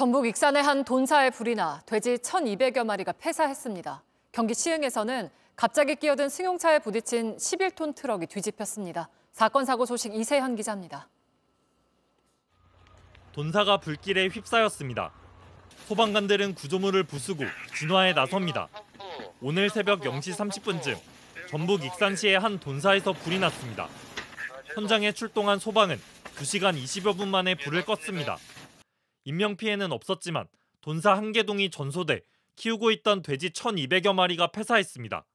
전북 익산의 한돈사의 불이 나 돼지 1,200여 마리가 폐사했습니다. 경기 시흥에서는 갑자기 끼어든 승용차에 부딪힌 11톤 트럭이 뒤집혔습니다. 사건 사고 소식 이세현 기자입니다. 돈사가 불길에 휩싸였습니다. 소방관들은 구조물을 부수고 진화에 나섭니다. 오늘 새벽 0시 30분쯤 전북 익산시의 한 돈사에서 불이 났습니다. 현장에 출동한 소방은 2시간 20여 분 만에 불을 껐습니다. 인명 피해는 없었지만 돈사 한 개동이 전소돼 키우고 있던 돼지 1,200여 마리가 폐사했습니다.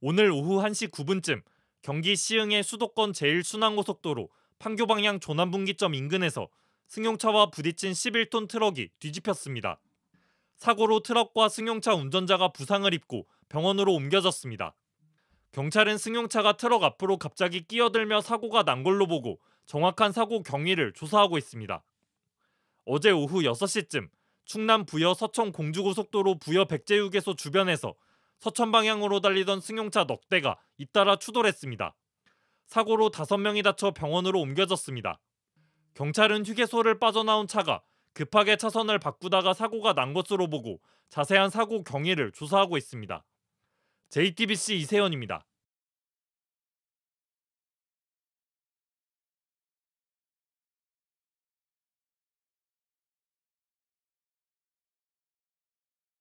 오늘 오후 1시 9분쯤 경기 시흥의 수도권 제1순환고속도로 판교 방향 조남분기점 인근에서 승용차와 부딪힌 11톤 트럭이 뒤집혔습니다. 사고로 트럭과 승용차 운전자가 부상을 입고 병원으로 옮겨졌습니다. 경찰은 승용차가 트럭 앞으로 갑자기 끼어들며 사고가 난 걸로 보고 정확한 사고 경위를 조사하고 있습니다. 어제 오후 6시쯤 충남 부여 서천 공주고속도로 부여 백제휴게소 주변에서 서천 방향으로 달리던 승용차 넉 대가 잇따라 추돌했습니다. 사고로 5명이 다쳐 병원으로 옮겨졌습니다. 경찰은 휴게소를 빠져나온 차가 급하게 차선을 바꾸다가 사고가 난 것으로 보고 자세한 사고 경위를 조사하고 있습니다. JTBC 이세연입니다.